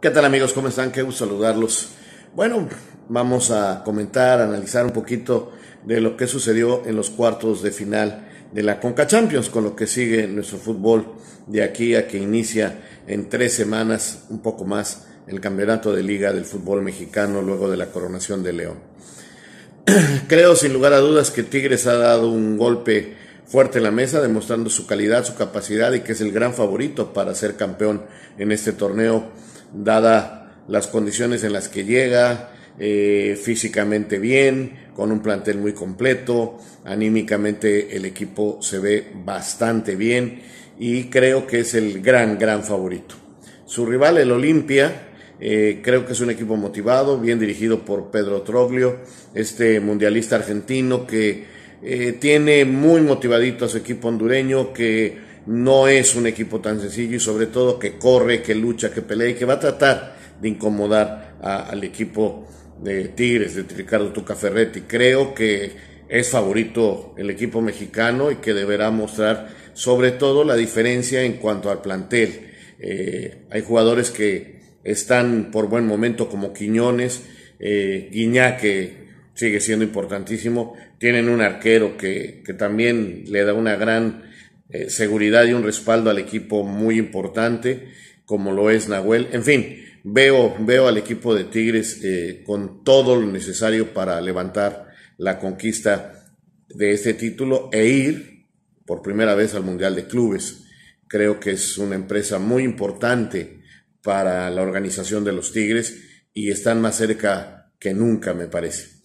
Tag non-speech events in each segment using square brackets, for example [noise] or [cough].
¿Qué tal amigos? ¿Cómo están? Qué gusto saludarlos. Bueno, vamos a comentar, analizar un poquito de lo que sucedió en los cuartos de final de la Conca Champions, con lo que sigue nuestro fútbol de aquí a que inicia en tres semanas, un poco más, el campeonato de liga del fútbol mexicano luego de la coronación de León. [clears throat] Creo sin lugar a dudas que Tigres ha dado un golpe fuerte en la mesa, demostrando su calidad, su capacidad y que es el gran favorito para ser campeón en este torneo dada las condiciones en las que llega, eh, físicamente bien, con un plantel muy completo, anímicamente el equipo se ve bastante bien y creo que es el gran, gran favorito. Su rival, el Olimpia, eh, creo que es un equipo motivado, bien dirigido por Pedro Troglio, este mundialista argentino que eh, tiene muy motivadito a su equipo hondureño, que no es un equipo tan sencillo y sobre todo que corre, que lucha, que pelea y que va a tratar de incomodar al equipo de Tigres, de Ricardo Tucaferretti. Creo que es favorito el equipo mexicano y que deberá mostrar sobre todo la diferencia en cuanto al plantel. Eh, hay jugadores que están por buen momento como Quiñones, eh, Guiñá que sigue siendo importantísimo, tienen un arquero que también le da una gran eh, seguridad y un respaldo al equipo muy importante, como lo es Nahuel. En fin, veo, veo al equipo de Tigres eh, con todo lo necesario para levantar la conquista de este título e ir por primera vez al Mundial de Clubes. Creo que es una empresa muy importante para la organización de los Tigres y están más cerca que nunca, me parece.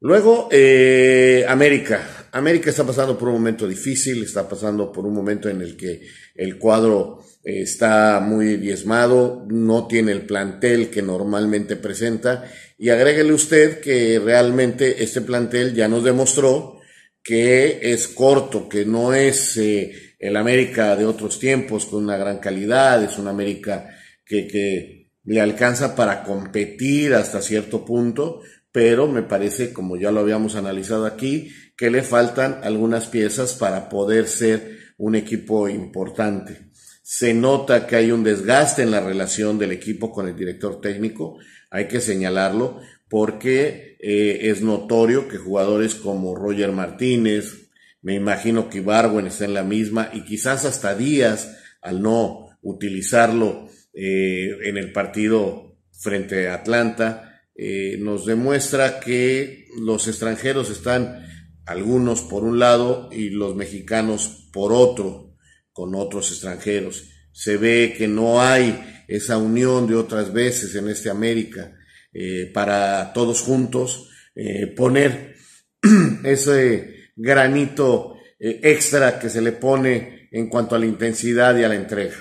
Luego, eh, América. América está pasando por un momento difícil, está pasando por un momento en el que el cuadro eh, está muy diezmado, no tiene el plantel que normalmente presenta y agréguele usted que realmente este plantel ya nos demostró que es corto, que no es eh, el América de otros tiempos con una gran calidad, es un América que le alcanza para competir hasta cierto punto, pero me parece, como ya lo habíamos analizado aquí, que le faltan algunas piezas para poder ser un equipo importante. Se nota que hay un desgaste en la relación del equipo con el director técnico, hay que señalarlo, porque eh, es notorio que jugadores como Roger Martínez, me imagino que Ibarwen está en la misma, y quizás hasta Díaz, al no utilizarlo eh, en el partido frente a Atlanta, eh, nos demuestra que los extranjeros están algunos por un lado y los mexicanos por otro, con otros extranjeros. Se ve que no hay esa unión de otras veces en este América eh, para todos juntos eh, poner [clears throat] ese granito extra que se le pone en cuanto a la intensidad y a la entrega.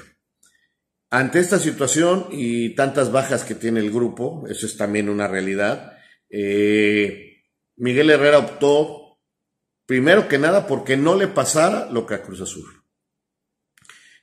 Ante esta situación y tantas bajas que tiene el grupo, eso es también una realidad, eh, Miguel Herrera optó, primero que nada, porque no le pasara lo que a Cruz Azul.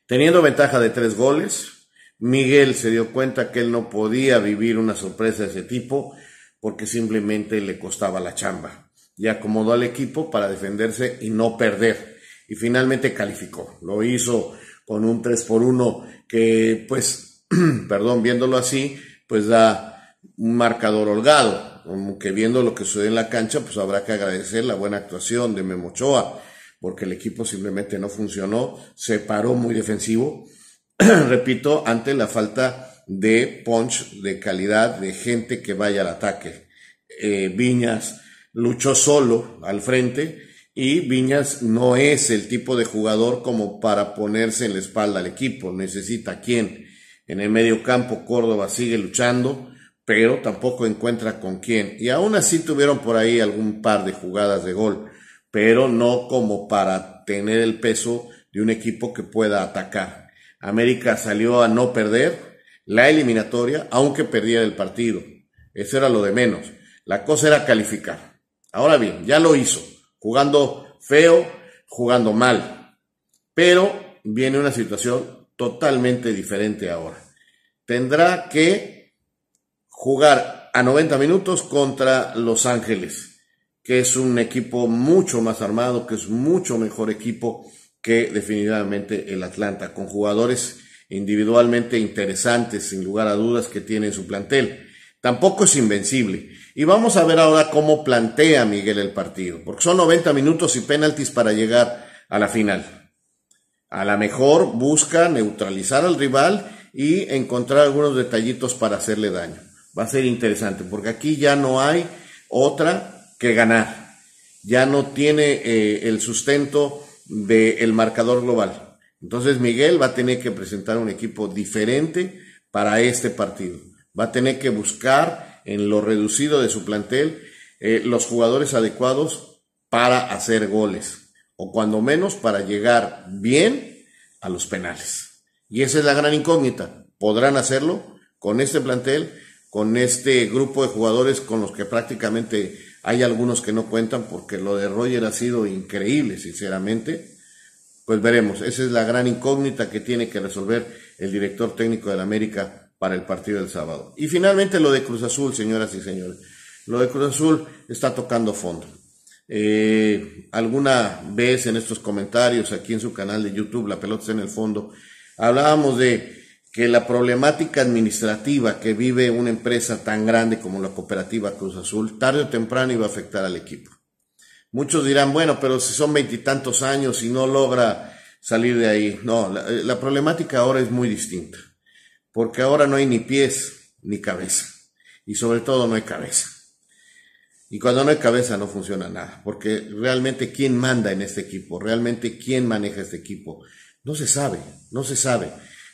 Teniendo ventaja de tres goles, Miguel se dio cuenta que él no podía vivir una sorpresa de ese tipo porque simplemente le costaba la chamba y acomodó al equipo para defenderse y no perder. Y finalmente calificó. Lo hizo con un 3 por 1 que pues, [clears throat] perdón, viéndolo así, pues da un marcador holgado. Aunque viendo lo que sucede en la cancha, pues habrá que agradecer la buena actuación de Memochoa, porque el equipo simplemente no funcionó, se paró muy defensivo, [clears throat] repito, ante la falta de punch, de calidad, de gente que vaya al ataque. Eh, Viñas luchó solo al frente, y Viñas no es el tipo de jugador como para ponerse en la espalda al equipo. Necesita a quién. En el medio campo Córdoba sigue luchando, pero tampoco encuentra con quién. Y aún así tuvieron por ahí algún par de jugadas de gol, pero no como para tener el peso de un equipo que pueda atacar. América salió a no perder la eliminatoria, aunque perdiera el partido. Eso era lo de menos. La cosa era calificar. Ahora bien, ya lo hizo jugando feo, jugando mal. Pero viene una situación totalmente diferente ahora. Tendrá que jugar a 90 minutos contra Los Ángeles, que es un equipo mucho más armado, que es mucho mejor equipo que definitivamente el Atlanta, con jugadores individualmente interesantes, sin lugar a dudas, que tiene su plantel. Tampoco es invencible. Y vamos a ver ahora cómo plantea Miguel el partido, porque son 90 minutos y penaltis para llegar a la final. A lo mejor busca neutralizar al rival y encontrar algunos detallitos para hacerle daño. Va a ser interesante, porque aquí ya no hay otra que ganar. Ya no tiene eh, el sustento del marcador global. Entonces Miguel va a tener que presentar un equipo diferente para este partido. Va a tener que buscar en lo reducido de su plantel eh, los jugadores adecuados para hacer goles o cuando menos para llegar bien a los penales. Y esa es la gran incógnita. ¿Podrán hacerlo con este plantel, con este grupo de jugadores con los que prácticamente hay algunos que no cuentan porque lo de Roger ha sido increíble, sinceramente? Pues veremos. Esa es la gran incógnita que tiene que resolver el director técnico del América para el partido del sábado. Y finalmente lo de Cruz Azul, señoras y señores. Lo de Cruz Azul está tocando fondo. Eh, alguna vez en estos comentarios aquí en su canal de YouTube, La Pelota está en el fondo, hablábamos de que la problemática administrativa que vive una empresa tan grande como la cooperativa Cruz Azul, tarde o temprano iba a afectar al equipo. Muchos dirán, bueno, pero si son veintitantos años y no logra salir de ahí. No, la eh, problemática ahora es muy distinta porque ahora no hay ni pies ni cabeza, y sobre todo no hay cabeza. Y cuando no hay cabeza no funciona nada, porque realmente quién manda en este equipo, realmente quién maneja este equipo, no se sabe, no se sabe.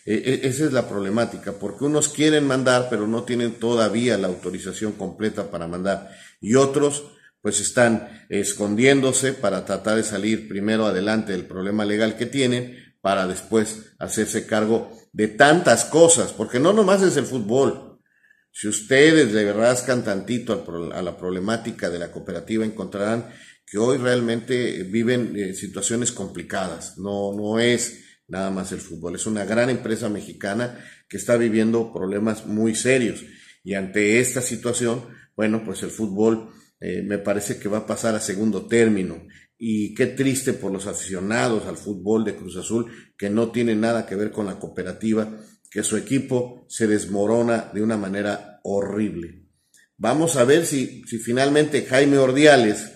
E, e, esa es la problemática, porque unos quieren mandar, pero no tienen todavía la autorización completa para mandar, y otros pues están escondiéndose para tratar de salir primero adelante del problema legal que tienen, para después hacerse cargo de tantas cosas, porque no nomás es el fútbol. Si ustedes le rascan tantito a la problemática de la cooperativa, encontrarán que hoy realmente eh, viven eh, situaciones complicadas. No, no es nada más el fútbol. Es una gran empresa mexicana que está viviendo problemas muy serios. Y ante esta situación, bueno, pues el fútbol eh, me parece que va a pasar a segundo término. Y qué triste por los aficionados al fútbol de Cruz Azul, que no tiene nada que ver con la cooperativa, que su equipo se desmorona de una manera horrible. Vamos a ver si, si finalmente Jaime Ordiales,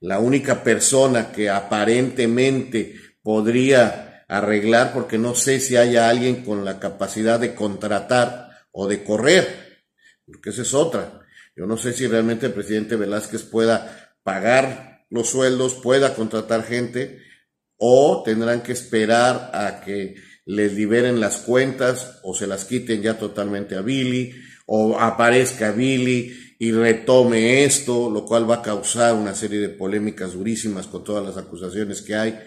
la única persona que aparentemente podría arreglar, porque no sé si haya alguien con la capacidad de contratar o de correr, porque esa es otra. Yo no sé si realmente el presidente Velázquez pueda pagar los sueldos, pueda contratar gente o tendrán que esperar a que les liberen las cuentas o se las quiten ya totalmente a Billy o aparezca Billy y retome esto, lo cual va a causar una serie de polémicas durísimas con todas las acusaciones que hay.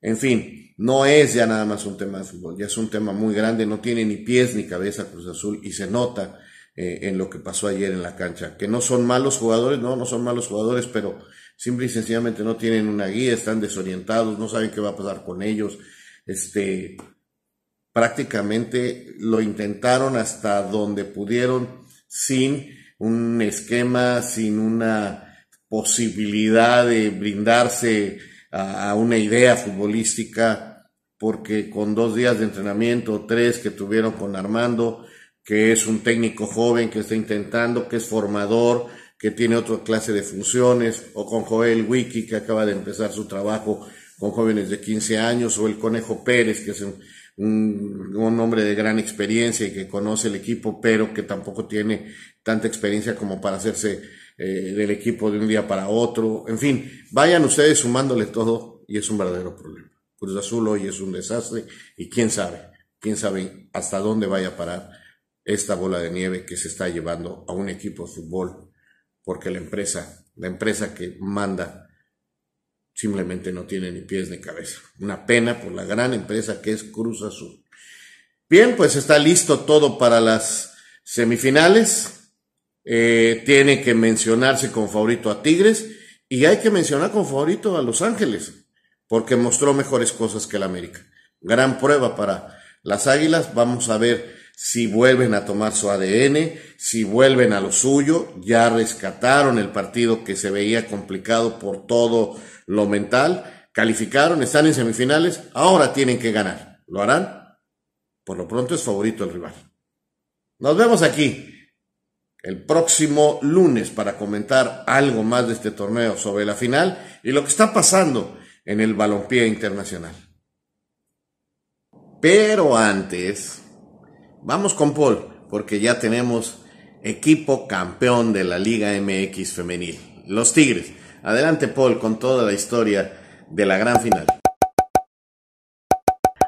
En fin, no es ya nada más un tema de fútbol, ya es un tema muy grande, no tiene ni pies ni cabeza Cruz Azul y se nota eh, en lo que pasó ayer en la cancha, que no son malos jugadores, no, no son malos jugadores, pero simple y sencillamente no tienen una guía, están desorientados, no saben qué va a pasar con ellos. Este, prácticamente lo intentaron hasta donde pudieron sin un esquema, sin una posibilidad de brindarse a, a una idea futbolística, porque con dos días de entrenamiento, tres que tuvieron con Armando, que es un técnico joven que está intentando, que es formador, que tiene otra clase de funciones, o con Joel Wiki, que acaba de empezar su trabajo con jóvenes de 15 años, o el Conejo Pérez, que es un, hombre de gran experiencia y que conoce el equipo, pero que tampoco tiene tanta experiencia como para hacerse eh, del equipo de un día para otro. En fin, vayan ustedes sumándole todo y es un verdadero problema. Cruz Azul hoy es un desastre y quién sabe, quién sabe hasta dónde vaya a parar esta bola de nieve que se está llevando a un equipo de fútbol porque la empresa, la empresa que manda, simplemente no tiene ni pies ni cabeza. Una pena por la gran empresa que es Cruz Azul. Bien, pues está listo todo para las semifinales. Eh, tiene que mencionarse con favorito a Tigres y hay que mencionar con favorito a Los Ángeles, porque mostró mejores cosas que el América. Gran prueba para las Águilas. Vamos a ver si vuelven a tomar su ADN, si vuelven a lo suyo, ya rescataron el partido que se veía complicado por todo lo mental, calificaron, están en semifinales, ahora tienen que ganar. ¿Lo harán? Por lo pronto es favorito el rival. Nos vemos aquí el próximo lunes para comentar algo más de este torneo sobre la final y lo que está pasando en el balompié internacional. Pero antes vamos con Paul, porque ya tenemos equipo campeón de la Liga MX femenil, los Tigres. Adelante Paul con toda la historia de la gran final.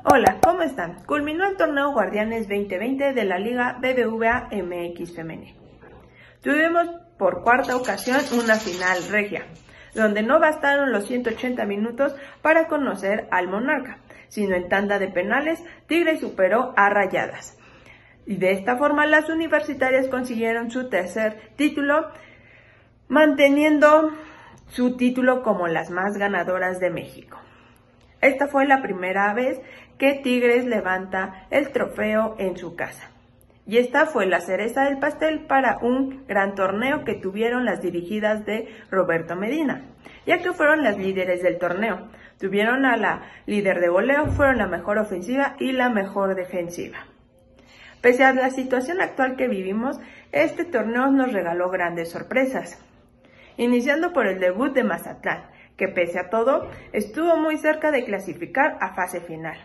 Hola, ¿cómo están? Culminó el torneo Guardianes 2020 de la Liga BBVA MX femenil. Tuvimos por cuarta ocasión una final regia, donde no bastaron los 180 minutos para conocer al monarca, sino en tanda de penales Tigres superó a Rayadas, y de esta forma las universitarias consiguieron su tercer título, manteniendo su título como las más ganadoras de México. Esta fue la primera vez que Tigres levanta el trofeo en su casa. Y esta fue la cereza del pastel para un gran torneo que tuvieron las dirigidas de Roberto Medina, ya que fueron las líderes del torneo. Tuvieron a la líder de voleo, fueron la mejor ofensiva y la mejor defensiva. Pese a la situación actual que vivimos, este torneo nos regaló grandes sorpresas. Iniciando por el debut de Mazatlán, que pese a todo estuvo muy cerca de clasificar a fase final.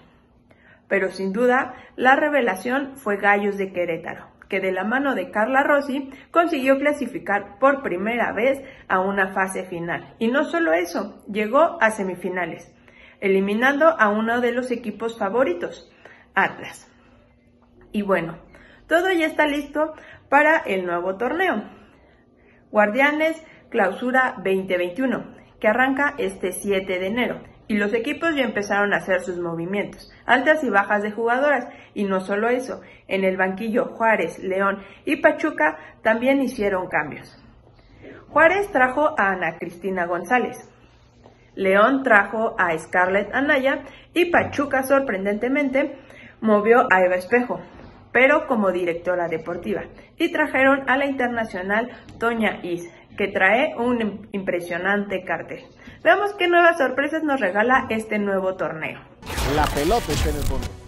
Pero sin duda, la revelación fue Gallos de Querétaro, que de la mano de Carla Rossi consiguió clasificar por primera vez a una fase final. Y no solo eso, llegó a semifinales, eliminando a uno de los equipos favoritos, Atlas. Y bueno, todo ya está listo para el nuevo torneo. Guardianes Clausura 2021, que arranca este 7 de enero. Y los equipos ya empezaron a hacer sus movimientos, altas y bajas de jugadoras. Y no solo eso, en el banquillo Juárez, León y Pachuca también hicieron cambios. Juárez trajo a Ana Cristina González. León trajo a Scarlett Anaya y Pachuca, sorprendentemente, movió a Eva Espejo, pero como directora deportiva. Y trajeron a la internacional Toña Is, que trae un impresionante cartel. Veamos qué nuevas sorpresas nos regala este nuevo torneo. La pelota está en el fondo.